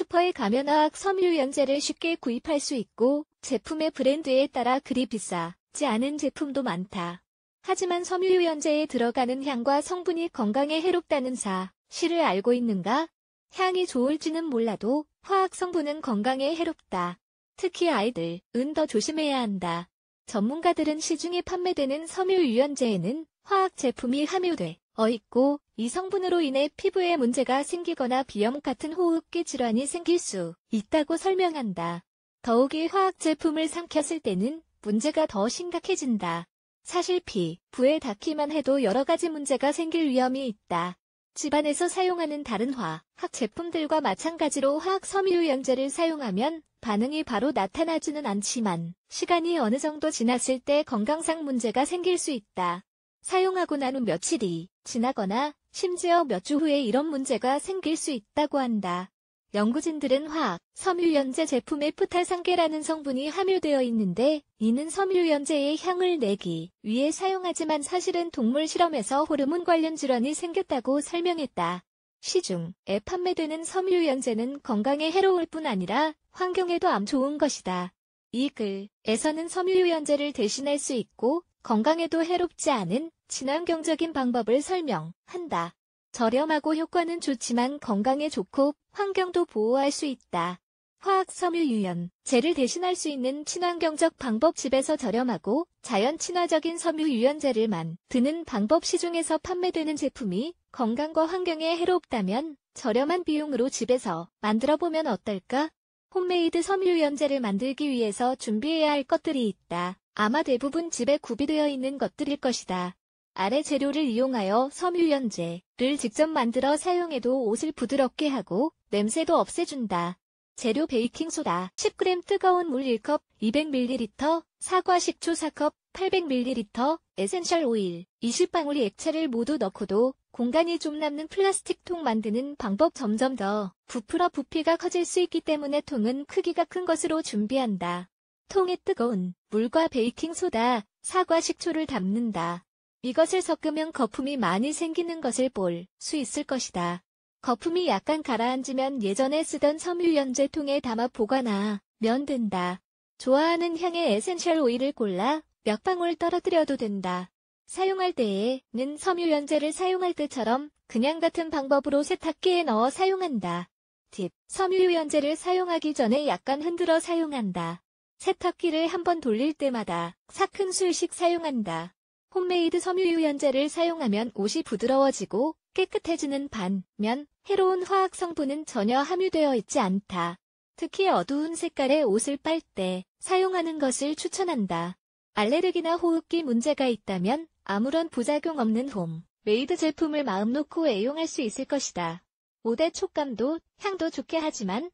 슈퍼에 가면 화학 섬유 연제를 쉽게 구입할 수 있고 제품의 브랜드에 따라 그리 비싸지 않은 제품도 많다. 하지만 섬유 연제에 들어가는 향과 성분이 건강에 해롭다는 사실을 알고 있는가? 향이 좋을지는 몰라도 화학 성분은 건강에 해롭다. 특히 아이들은 더 조심해야 한다. 전문가들은 시중에 판매되는 섬유 유연제에는 화학 제품이 함유돼 어있고 이 성분으로 인해 피부에 문제가 생기거나 비염 같은 호흡기 질환이 생길 수 있다고 설명한다. 더욱이 화학 제품을 삼켰을 때는 문제가 더 심각해진다. 사실 피부에 닿기만 해도 여러 가지 문제가 생길 위험이 있다. 집안에서 사용하는 다른 화학 제품들과 마찬가지로 화학 섬유유연제를 사용하면 반응이 바로 나타나지는 않지만 시간이 어느 정도 지났을 때 건강상 문제가 생길 수 있다. 사용하고 나후며칠뒤 지나거나 심지어 몇 주 후에 이런 문제가 생길 수 있다고 한다. 연구진들은 화학, 섬유연제 제품의 포탈상계라는 성분이 함유되어 있는데 이는 섬유연제의 향을 내기 위해 사용하지만 사실은 동물 실험에서 호르몬 관련 질환이 생겼다고 설명했다. 시중에 판매되는 섬유연제는 건강에 해로울 뿐 아니라 환경에도 암 좋은 것이다. 이 글에서는 섬유유연제를 대신할 수 있고 건강에도 해롭지 않은 친환경적인 방법을 설명한다. 저렴하고 효과는 좋지만 건강에 좋고 환경도 보호할 수 있다. 화학 섬유 유연, 재를 대신할 수 있는 친환경적 방법 집에서 저렴하고 자연 친화적인 섬유 유연제를 만드는 방법 시중에서 판매되는 제품이 건강과 환경에 해롭다면 저렴한 비용으로 집에서 만들어보면 어떨까? 홈메이드 섬유 유연제를 만들기 위해서 준비해야 할 것들이 있다. 아마 대부분 집에 구비되어 있는 것들일 것이다. 아래 재료를 이용하여 섬유연제를 직접 만들어 사용해도 옷을 부드럽게 하고 냄새도 없애준다. 재료 베이킹소다 10g 뜨거운 물 1컵 200ml 사과 식초 4컵 800ml 에센셜 오일 20방울이 액체를 모두 넣고도 공간이 좀 남는 플라스틱 통 만드는 방법 점점 더 부풀어 부피가 커질 수 있기 때문에 통은 크기가 큰 것으로 준비한다. 통에 뜨거운 물과 베이킹소다, 사과 식초를 담는다. 이것을 섞으면 거품이 많이 생기는 것을 볼 수 있을 것이다. 거품이 약간 가라앉으면 예전에 쓰던 섬유연제 통에 담아 보관하면 된다. 좋아하는 향의 에센셜 오일을 골라 몇 방울 떨어뜨려도 된다. 사용할 때에는 섬유연제를 사용할 때처럼 그냥 같은 방법으로 세탁기에 넣어 사용한다. 팁. 섬유연제를 사용하기 전에 약간 흔들어 사용한다. 세탁기를 한 번 돌릴 때마다 사큰술씩 사용한다. 홈메이드 섬유유연제를 사용하면 옷이 부드러워지고 깨끗해지는 반면 해로운 화학 성분은 전혀 함유되어 있지 않다. 특히 어두운 색깔의 옷을 빨 때 사용하는 것을 추천한다. 알레르기나 호흡기 문제가 있다면 아무런 부작용 없는 홈 메이드 제품을 마음 놓고 애용할 수 있을 것이다. 5대 촉감도 향도 좋게 하지만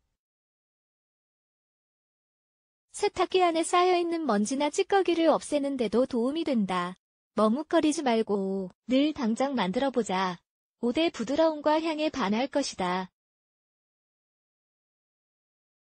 세탁기 안에 쌓여있는 먼지나 찌꺼기를 없애는데도 도움이 된다. 머뭇거리지 말고 늘 당장 만들어보자. 5대 부드러움과 향에 반할 것이다.